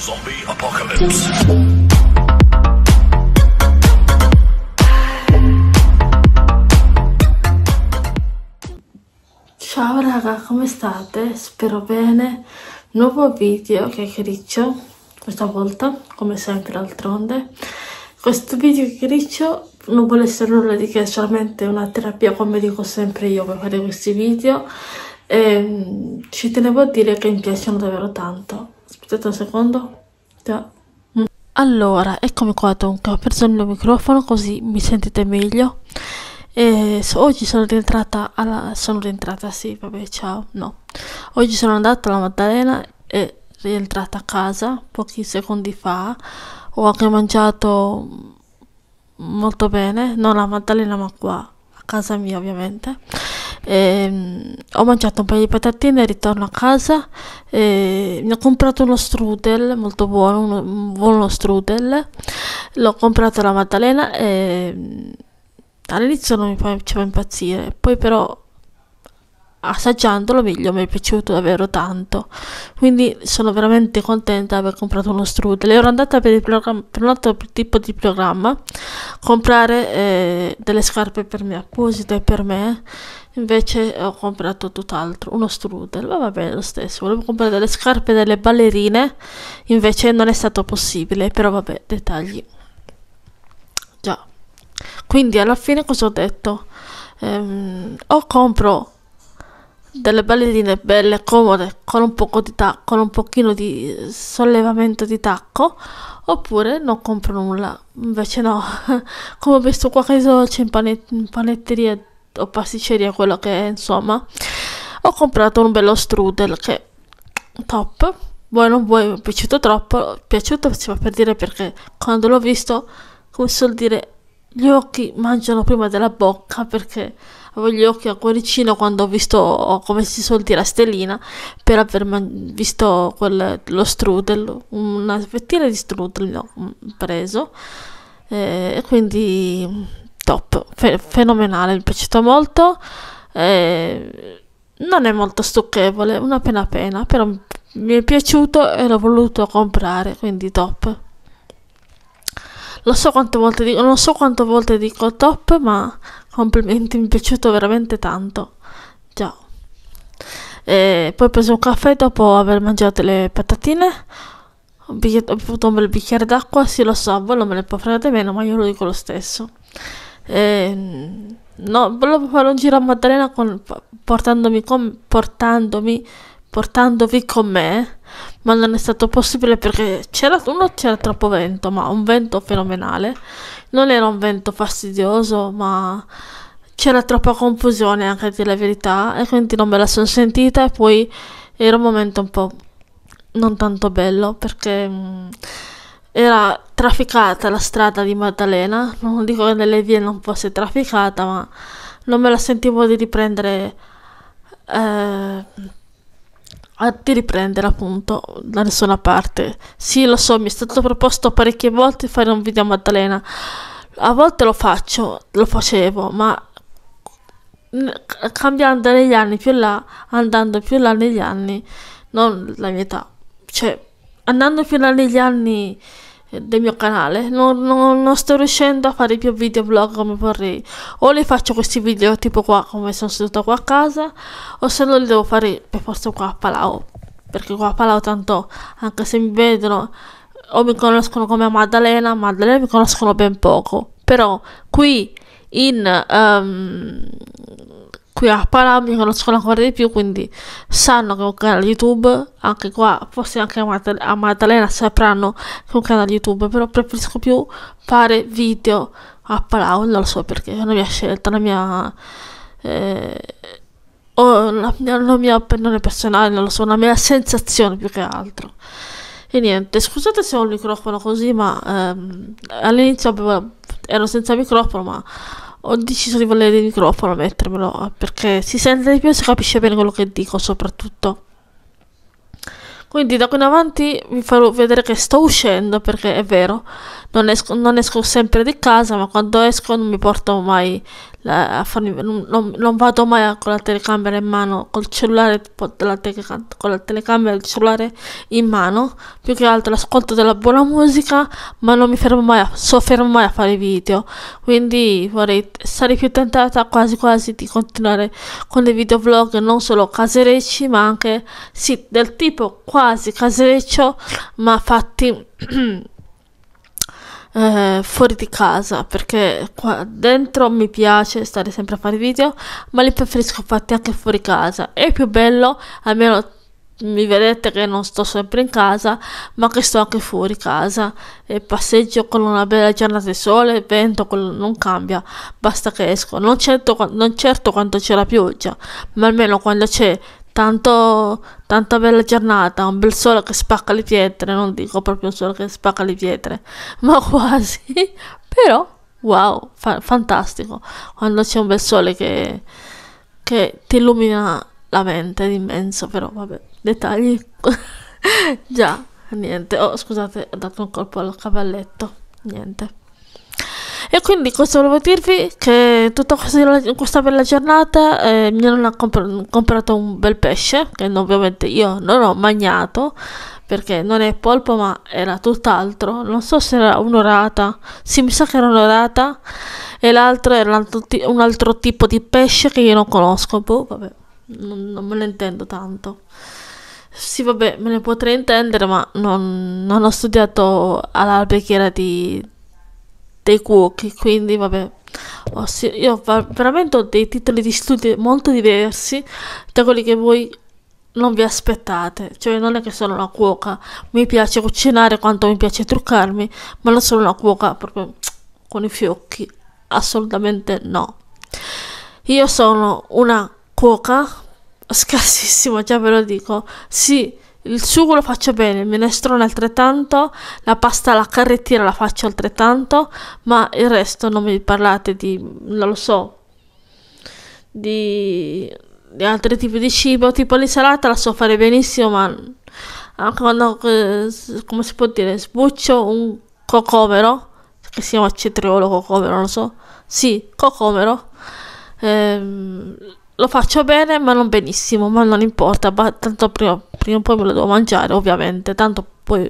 Zombie Apocalypse. Ciao raga, come state? Spero bene. Nuovo video che criccio, questa volta, come sempre d'altronde. Questo video che criccio non vuole essere nulla di che, solamente una terapia come dico sempre io per fare questi video. E, ehm, ci tenevo a dire che mi piacciono davvero tanto aspetta un secondo da. Mm. allora eccomi qua dunque ho preso il mio microfono così mi sentite meglio e oggi sono rientrata alla sono rientrata sì vabbè ciao no oggi sono andata alla Maddalena e rientrata a casa pochi secondi fa ho anche mangiato molto bene non alla Maddalena ma qua a casa mia ovviamente eh, ho mangiato un paio di patatine, ritorno a casa, eh, mi ho comprato uno strudel, molto buono, uno, buono strudel, l'ho comprato alla Maddalena e ehm, all'inizio non mi faceva impazzire, poi però assaggiandolo meglio mi è piaciuto davvero tanto quindi sono veramente contenta di aver comprato uno strudel ero andata per, per un altro tipo di programma comprare eh, delle scarpe per me apposite per me Invece eh, ho comprato tutt'altro, uno strudel, ma va bene lo stesso. Volevo comprare delle scarpe delle ballerine, invece non è stato possibile, però vabbè, dettagli. Già. Quindi alla fine cosa ho detto? Ehm, o compro delle ballerine belle, comode, con un poco di tacco, con un pochino di sollevamento di tacco, oppure non compro nulla. Invece no, come ho visto qua che c'è in, panet- in panetteria o pasticceria quello che è insomma ho comprato un bello strudel che top voi non vuoi, mi è piaciuto troppo è piaciuto si fa per dire perché quando l'ho visto come suol dire gli occhi mangiano prima della bocca perché avevo gli occhi a cuoricino quando ho visto come si suol dire la stellina per aver man- visto quel, lo strudel una fettina di strudel l'ho preso eh, e quindi top, fe- fenomenale, mi è piaciuto molto. Eh, non è molto stucchevole, una pena pena, però mi è piaciuto e l'ho voluto comprare, quindi top. Lo so quante volte dico, non so quante volte dico top, ma complimenti, mi è piaciuto veramente tanto. Già. E poi ho preso un caffè dopo aver mangiato le patatine. Ho bevuto un bel bicchiere d'acqua, sì lo so, voi non me ne può fregare meno, ma io lo dico lo stesso no, volevo fare un giro a Maddalena con, portandomi con, portandomi, portandovi con me, ma non è stato possibile perché c'era, uno c'era troppo vento, ma un vento fenomenale. Non era un vento fastidioso, ma c'era troppa confusione anche a la verità e quindi non me la sono sentita e poi era un momento un po' non tanto bello perché... Mh, mm, era trafficata la strada di Maddalena, non dico che nelle vie non fosse trafficata, ma non me la sentivo di riprendere, eh, di riprendere appunto da nessuna parte. Sì, lo so, mi è stato proposto parecchie volte fare un video a Maddalena, a volte lo faccio, lo facevo, ma cambiando negli anni più là, andando più là negli anni, non la mia età, cioè andando fino agli anni eh, del mio canale non, non, non, sto riuscendo a fare più video vlog come vorrei o li faccio questi video tipo qua come sono seduto qua a casa o se no li devo fare per forza qua a Palau perché qua a Palau tanto anche se mi vedono o mi conoscono come Maddalena Maddalena mi conoscono ben poco però qui in um, qui a Palam mi conoscono ancora di più quindi sanno che ho un canale YouTube anche qua forse anche a, Madal- a Maddalena sapranno che ho un canale YouTube però preferisco più fare video a Palau non lo so perché è una mia scelta una mia eh, o la mia, la mia opinione personale non lo so una mia sensazione più che altro e niente scusate se ho il microfono così ma ehm, all'inizio avevo ero senza microfono, ma ho deciso di volere il microfono a mettermelo perché si sente di più e si capisce bene quello che dico, soprattutto. Quindi da qui in avanti vi farò vedere che sto uscendo perché è vero, non esco, non esco sempre di casa, ma quando esco non mi porto mai la, a farmi, non, non, vado mai con la telecamera in mano, col cellulare, la telecamera, con la telecamera il cellulare in mano, più che altro l'ascolto della buona musica, ma non mi fermo mai, a, soffermo mai a fare video, quindi vorrei stare più tentata quasi quasi di continuare con dei videoblog non solo caserecci, ma anche sì, del tipo quasi casereccio, ma fatti eh, fuori di casa perché qua dentro mi piace stare sempre a fare video ma li preferisco fatti anche fuori casa è più bello almeno mi vedete che non sto sempre in casa ma che sto anche fuori casa e passeggio con una bella giornata di sole il vento non cambia basta che esco non certo, non certo quando c'è la pioggia ma almeno quando c'è Tanto, tanta bella giornata, un bel sole che spacca le pietre, non dico proprio un sole che spacca le pietre, ma quasi, però wow, fa- fantastico, quando c'è un bel sole che, che ti illumina la mente è immenso, però vabbè, dettagli, già, niente, oh scusate, ho dato un colpo al cavalletto, niente e quindi questo volevo dirvi che tutta questa bella giornata eh, mi hanno comp- comprato un bel pesce che ovviamente io non ho mangiato perché non è polpo ma era tutt'altro non so se era un'orata sì mi sa che era un'orata e l'altro era un altro, t- un altro tipo di pesce che io non conosco boh, vabbè, non, non me ne intendo tanto sì, vabbè, me ne potrei intendere, ma non, non ho studiato all'alberghiera di, dei cuochi, quindi vabbè. Ossia, oh, io veramente ho dei titoli di studio molto diversi da quelli che voi non vi aspettate, cioè non è che sono una cuoca, mi piace cucinare quanto mi piace truccarmi, ma non sono una cuoca proprio con i fiocchi, assolutamente no. Io sono una cuoca scarsissima, già ve lo dico, sì il sugo lo faccio bene, il minestrone altrettanto, la pasta alla carrettiera la faccio altrettanto, ma il resto non mi parlate di, non lo so, di, di altri tipi di cibo, tipo l'insalata la so fare benissimo, ma anche quando, eh, come si può dire, sbuccio un cocomero, che si chiama cetriolo cocomero, non so, sì, cocomero, ehm, lo faccio bene ma non benissimo, ma non importa, ma tanto prima, prima, o poi me lo devo mangiare ovviamente, tanto poi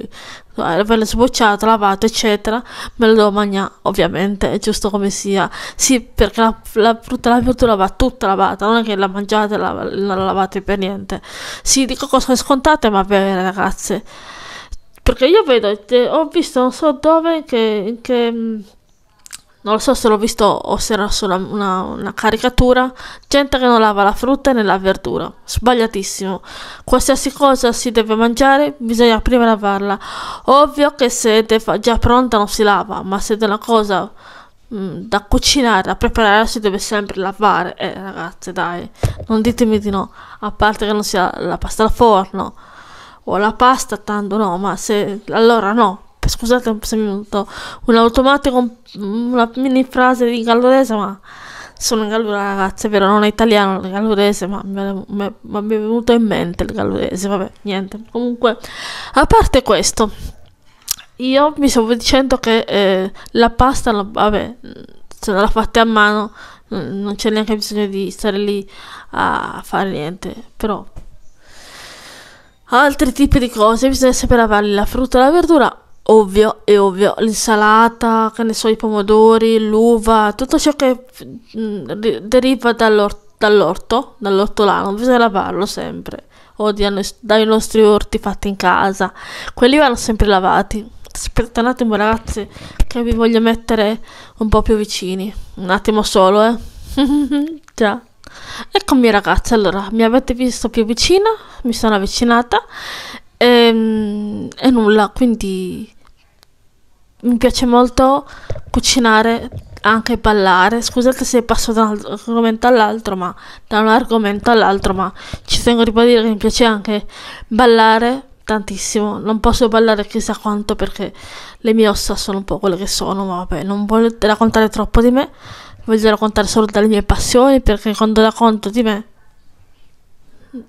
averlo eh, sbocciato, lavato eccetera, me lo devo mangiare ovviamente, è giusto come sia, sì perché la, la frutta e la verdura va tutta lavata, non è che la mangiate e la, la, la lavate per niente, sì dico cose scontate ma bene, ragazze, perché io vedo, eh, ho visto non so dove che, che mm, non lo so se l'ho visto o se era solo una, una, caricatura, gente che non lava la frutta e né la verdura. Sbagliatissimo. Qualsiasi cosa si deve mangiare, bisogna prima lavarla. Ovvio che se è già pronta non si lava, ma se è una cosa mh, mm, da cucinare, da preparare, si deve sempre lavare. Eh ragazze, dai, non ditemi di no, a parte che non sia la pasta al forno o la pasta, tanto no, ma se allora no, scusate un minuto, un automatico, una mini frase di gallurese, ma sono gallura ragazzi, però non è italiano il gallurese, ma mi è venuto in mente il gallurese, vabbè, niente. Comunque, a parte questo, io mi stavo dicendo che eh, la pasta, vabbè, se la fate a mano mm, non c'è neanche bisogno di stare lì a fare niente, però altri tipi di cose bisogna sapere lavare la frutta e la verdura ovvio e ovvio, l'insalata, che ne so, i pomodori, l'uva, tutto ciò che mm, deriva dall'or- dall'orto, dall'ortolano, bisogna lavarlo sempre, o dai nostri orti fatti in casa, quelli vanno sempre lavati. Aspetta un attimo ragazzi, che vi voglio mettere un po' più vicini, un attimo solo, eh. Già. Eccomi ragazzi, allora, mi avete visto più vicina, mi sono avvicinata e, ehm, e nulla, quindi mi piace molto cucinare, anche ballare. Scusate se passo da un argomento all'altro, ma da un argomento all'altro, ma ci tengo a ribadire che mi piace anche ballare tantissimo. Non posso ballare chissà quanto perché le mie ossa sono un po' quelle che sono, ma vabbè, non voglio raccontare troppo di me. Voglio raccontare solo delle mie passioni perché quando racconto di me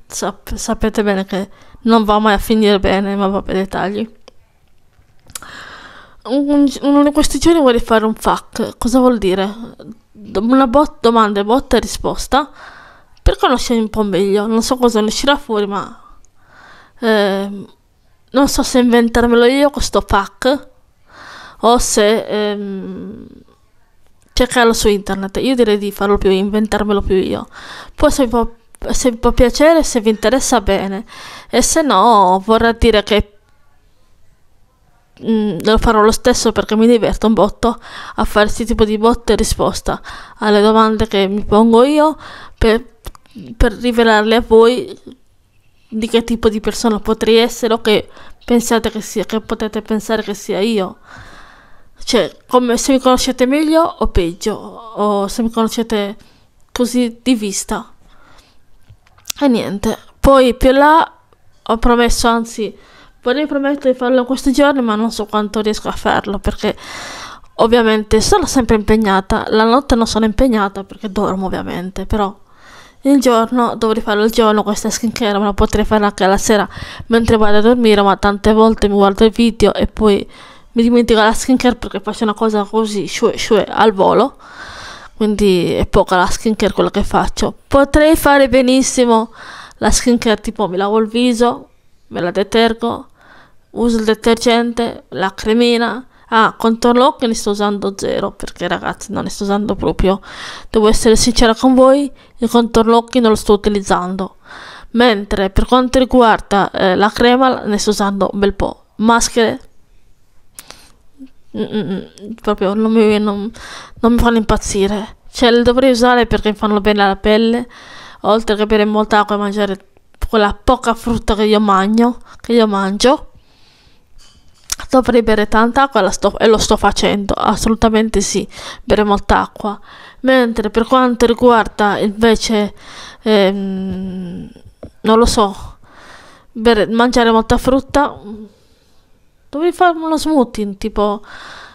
sap- sapete bene che non va mai a finire bene, ma vabbè, dettagli uno di questi giorni vorrei fare un FAQ. Cosa vuol dire? Una bot- domanda, botta e risposta. Per conoscere un po' meglio. Non so cosa ne uscirà fuori, ma... Eh, non so se inventarmelo io questo FAQ o se ehm, cercarlo su internet. Io direi di farlo più, inventarmelo più io. Poi se vi può piacere, se vi interessa bene. E se no, vorrà dire che mh, mm, lo farò lo stesso perché mi diverto un botto a fare questo tipo di botte e risposta alle domande che mi pongo io per, per rivelarle a voi di che tipo di persona potrei essere o che pensate che sia, che potete pensare che sia io. Cioè, come se mi conoscete meglio o peggio, o se mi conoscete così di vista. E niente. Poi più là ho promesso, anzi Vorrei promettere di farlo questi giorni, ma non so quanto riesco a farlo perché ovviamente sono sempre impegnata. La notte non sono impegnata perché dormo ovviamente, però il giorno dovrei farlo il giorno questa skincare, ma la potrei fare anche la sera mentre vado a dormire, ma tante volte mi guardo il video e poi mi dimentico la skincare perché faccio una cosa così, shue shue, al volo. Quindi è poca la skincare quello che faccio. Potrei fare benissimo la skincare tipo mi lavo il viso, me la detergo, uso il detergente, la cremina. Ah, contorno occhi ne sto usando zero perché ragazzi non ne sto usando proprio. Devo essere sincera con voi, il contorno occhi non lo sto utilizzando. Mentre per quanto riguarda eh, la crema ne sto usando un bel po'. Maschere mm, mm, mm proprio non mi, non, non mi, fanno impazzire. Cioè le dovrei usare perché mi fanno bene alla pelle, oltre che bere molta acqua e mangiare quella poca frutta che io mangio, che io mangio Dovrei bere tanta acqua sto, e lo sto facendo, assolutamente sì, bere molta acqua. Mentre per quanto riguarda invece, ehm, non lo so, bere, mangiare molta frutta, dovrei fare uno smoothie, tipo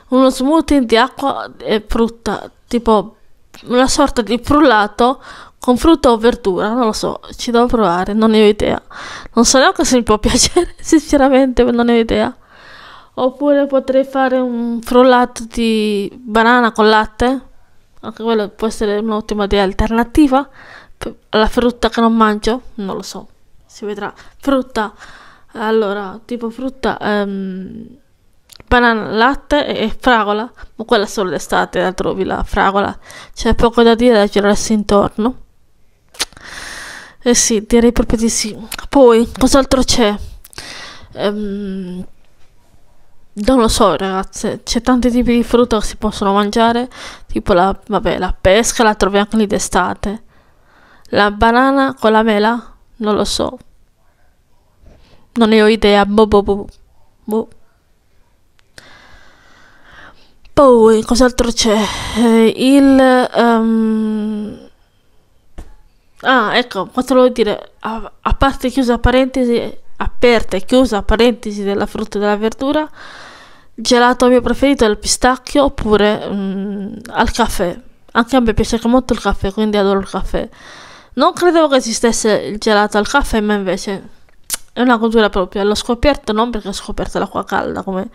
uno smoothie di acqua e frutta, tipo una sorta di frullato con frutta o verdura, non lo so, ci devo provare, non ne ho idea. Non so neanche se mi può piacere, sinceramente, non ne ho idea. Oppure potrei fare un frullato di banana con latte, anche quello può essere un'ottima idea alternativa alla frutta che non mangio, non lo so, si vedrà. Frutta, allora, tipo frutta, um, banana, latte e, fragola, ma quella solo d'estate, la trovi la fragola, c'è poco da dire da girarsi intorno. Eh sì, direi proprio di sì. Poi, cos'altro c'è? Um, non lo so ragazze, c'è tanti tipi di frutta che si possono mangiare, tipo la, vabbè, la pesca la trovi anche lì d'estate. La banana con la mela? Non lo so. Non ne ho idea. Boh, boh, boh. boh. Poi, cos'altro c'è? Eh, il... Um... Ah, ecco, cosa volevo dire? A, a parte chiusa parentesi, aperta e chiusa parentesi della frutta e della verdura, gelato mio preferito è il pistacchio oppure mm, al caffè. Anche a me piace molto il caffè, quindi adoro il caffè. Non credevo che esistesse il gelato al caffè, ma invece è una cultura propria. L'ho scoperto non perché ho scoperto l'acqua calda, come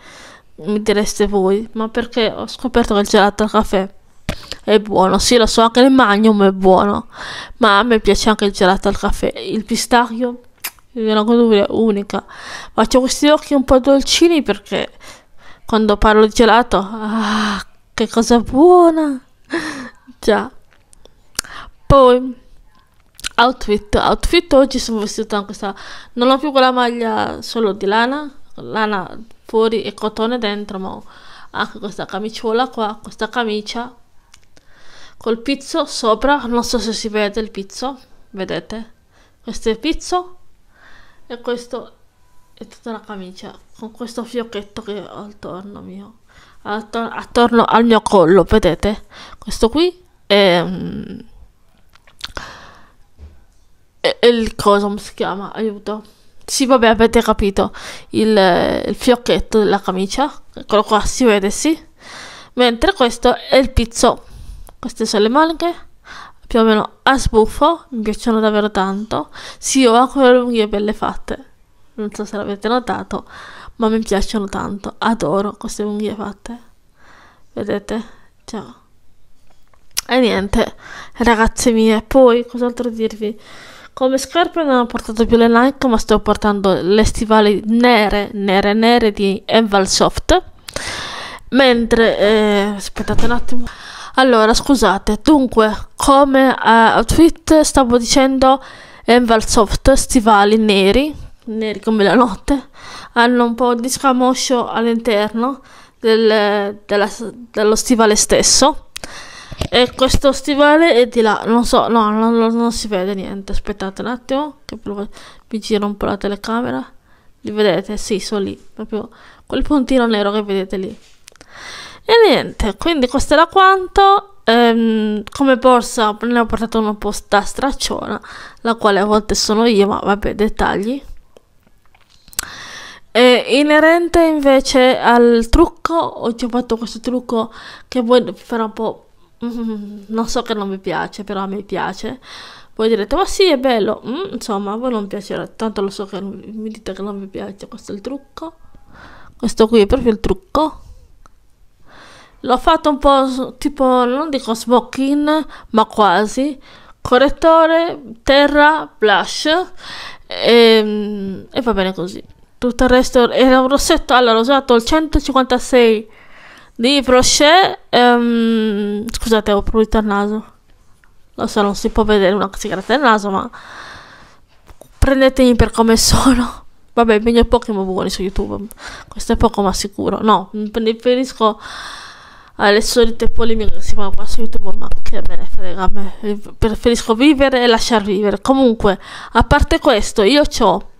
mi direste voi, ma perché ho scoperto che il gelato al caffè è buono. Sì, lo so, anche il magnum è buono, ma a me piace anche il gelato al caffè. Il pistacchio è una cosa unica. Faccio questi occhi un po' dolcini perché quando parlo di gelato, ah, che cosa buona! Già. Poi outfit, outfit oggi sono vestita con questa non ho più quella maglia solo di lana, lana fuori e cotone dentro, ma anche questa camiciola qua, questa camicia col pizzo sopra, non so se si vede il pizzo, vedete? Questo è il pizzo e questo è tutta la camicia con questo fiocchetto che ho attorno mio attorno, attorno al mio collo vedete questo qui mm, è, è, il coso come si chiama aiuto sì vabbè avete capito il, il fiocchetto della camicia eccolo qua si vede sì mentre questo è il pizzo queste sono le maniche più o meno a sbuffo, mi piacciono davvero tanto. Sì, ho ancora le unghie belle fatte, non so se l'avete notato, ma mi piacciono tanto, adoro queste unghie fatte. Vedete? Ciao. E niente, ragazze mie, poi cos'altro dirvi? Come scarpe non ho portato più le Nike, ma sto portando le stivali nere, nere, nere di Enval Mentre, eh, aspettate un attimo. Allora, scusate, dunque, come uh, eh, outfit stavo dicendo Envalsoft, stivali neri, neri come la notte, hanno un po' di scamoscio all'interno del, della, dello stivale stesso. E questo stivale è di là, non so, no, non, non, non si vede niente, aspettate un attimo, che vi giro un po' la telecamera. Li vedete? Sì, sono lì, proprio quel puntino nero che vedete lì. E niente, quindi questo era quanto. Ehm, come borsa ne ho portato una posta stracciona, la quale a volte sono io, ma vabbè, dettagli. E inerente invece al trucco, oggi ho fatto questo trucco che voi però un po'... non so che non mi piace, però mi piace. Voi direte, ma sì, è bello. Mm, insomma, a voi non piacerà. Tanto lo so che mi dite che non vi piace. Questo è il trucco. Questo qui è proprio il trucco. L'ho fatto un po' tipo, non dico smokin, ma quasi. Correttore, terra, blush. E, ehm, e va bene così. Tutto il resto era un rossetto. Allora, ho usato il 156 di Brochet. Ehm, scusate, ho pulito il naso. Lo so, non si può vedere una sigaretta del naso, ma prendetemi per come sono. Vabbè, meglio Pokémon buoni su YouTube. Questo è poco ma sicuro. No, preferisco alle solite polemiche che si fanno qua su YouTube, ma che me ne frega, me preferisco vivere e lasciar vivere. Comunque, a parte questo, io ho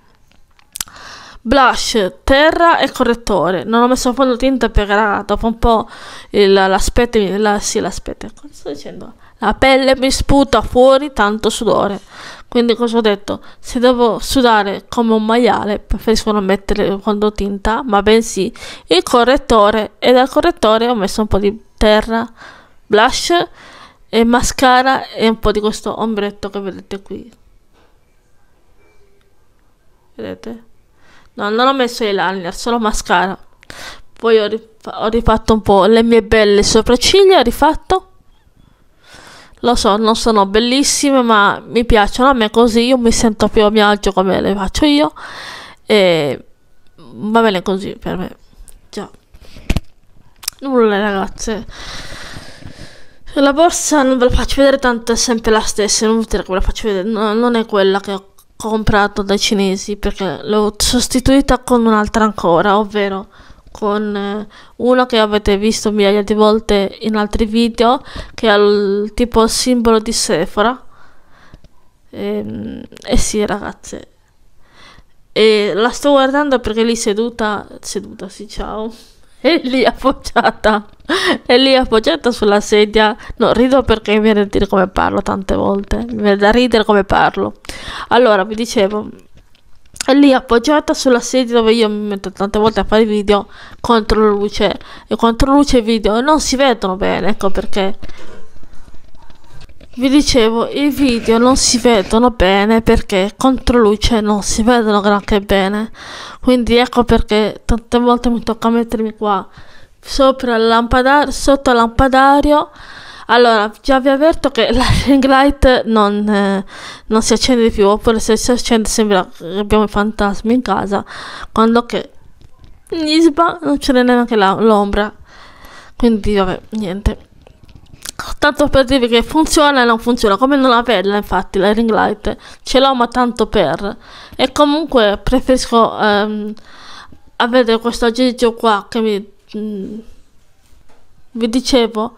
blush, terra e correttore. Non ho messo fondotinta perché, raga, dopo un po' l'aspetto, la, sì, l'aspetto, cosa sto dicendo? La pelle mi sputa fuori tanto sudore. Quindi cosa ho detto? Se devo sudare come un maiale, preferisco non mettere quando tinta, ma bensì il correttore. E dal correttore ho messo un po' di terra, blush e mascara e un po' di questo ombretto che vedete qui. Vedete? No, non ho messo i liner, solo mascara. Poi ho, rifatto un po' le mie belle sopracciglia, ho rifatto lo so, non sono bellissime, ma mi piacciono a me così, io mi sento più a mio agio come le faccio io. E va bene così per me. Già. Nulla ragazze. La borsa non ve la faccio vedere tanto, è sempre la stessa, inutile che ve la faccio vedere, no, non è quella che ho comprato dai cinesi perché l'ho sostituita con un'altra ancora, ovvero con eh, uno che avete visto migliaia di volte in altri video che ha il, tipo simbolo di Sephora e, ehm, e eh sì ragazze e la sto guardando perché lì seduta seduta sì ciao e lì appoggiata è lì appoggiata sulla sedia no rido perché mi viene da dire come parlo tante volte mi viene da ridere come parlo allora vi dicevo e lì appoggiata sulla sedia dove io mi metto tante volte a fare video contro luce e contro luce i video non si vedono bene ecco perché vi dicevo i video non si vedono bene perché contro luce non si vedono granché bene quindi ecco perché tante volte mi tocca mettermi qua sopra il lampadario sotto il lampadario allora, già vi avverto che la ring light non, eh, non si accende di più, oppure se si accende sembra che abbiamo i fantasmi in casa, quando che in Isba non ce n'è neanche la, l'ombra. Quindi vabbè, niente. Tanto per dirvi che funziona e non funziona, come non averla infatti la ring light, ce l'ho ma tanto per. E comunque preferisco ehm, avere questo aggeggio qua che mi... Mh, mm, vi dicevo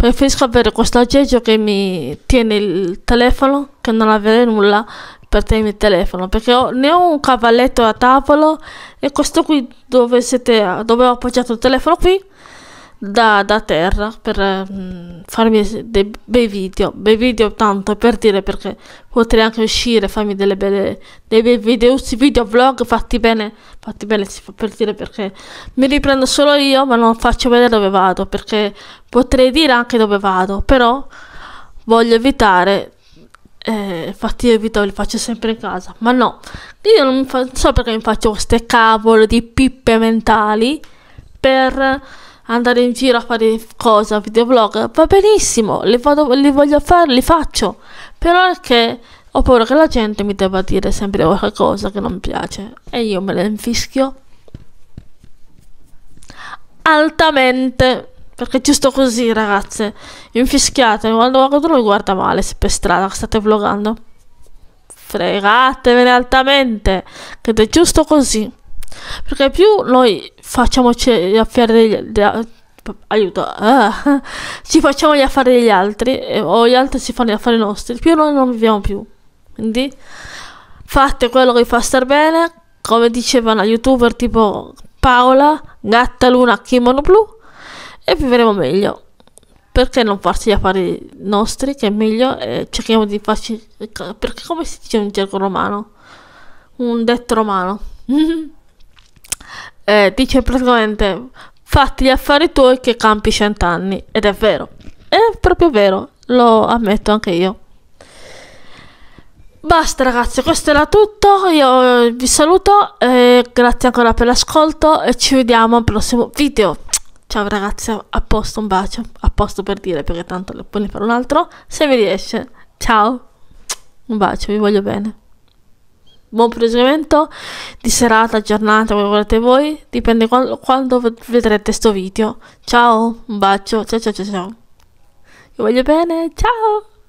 Preferisco avere questo aggeggio che mi tiene il telefono che non avere nulla per tenere il telefono perché ho, ne ho un cavalletto a tavolo e questo qui dove, siete, dove ho appoggiato il telefono qui da, da terra per mm, farmi dei bei video, bei video tanto per dire perché potrei anche uscire, farmi delle belle, dei bei video, video vlog fatti bene, fatti bene si fa per dire perché mi riprendo solo io ma non faccio vedere dove vado perché potrei dire anche dove vado, però voglio evitare eh, infatti io evito li faccio sempre in casa ma no io non, fa, non so perché mi faccio queste cavole di pippe mentali per andare in giro a fare cosa, videoblog, va benissimo, li, vado, li voglio fare, li faccio, però perché ho paura che la gente mi debba dire sempre qualcosa che non piace e io me ne infischio altamente perché è giusto così ragazze infischiatemi quando qualcuno mi guarda male se per strada state vlogando fregatevene altamente che è giusto così perché più noi facciamo gli affari degli, altri aiuto, ah, ci facciamo gli affari degli altri o gli altri si fanno gli affari nostri, più noi non viviamo più. Quindi fate quello che vi fa star bene, come diceva una youtuber tipo Paola, gatta luna, kimono blu e vivremo meglio. Perché non farsi gli affari nostri, che è meglio, e cerchiamo di farci... Perché come si dice in gergo romano? Un detto romano. eh, dice praticamente fatti gli affari tuoi che campi cent'anni ed è vero, è proprio vero, lo ammetto anche io. Basta ragazzi, questo era tutto, io eh, vi saluto, eh, grazie ancora per l'ascolto e ci vediamo al prossimo video. Ciao ragazzi, a posto un bacio, a posto per dire perché tanto poi puoi fare un altro, se vi riesce. Ciao, un bacio, vi voglio bene buon proseguimento di serata, giornata, come volete voi, dipende quando, quando vedrete questo video. Ciao, un bacio, ciao ciao ciao ciao. Vi voglio bene, ciao!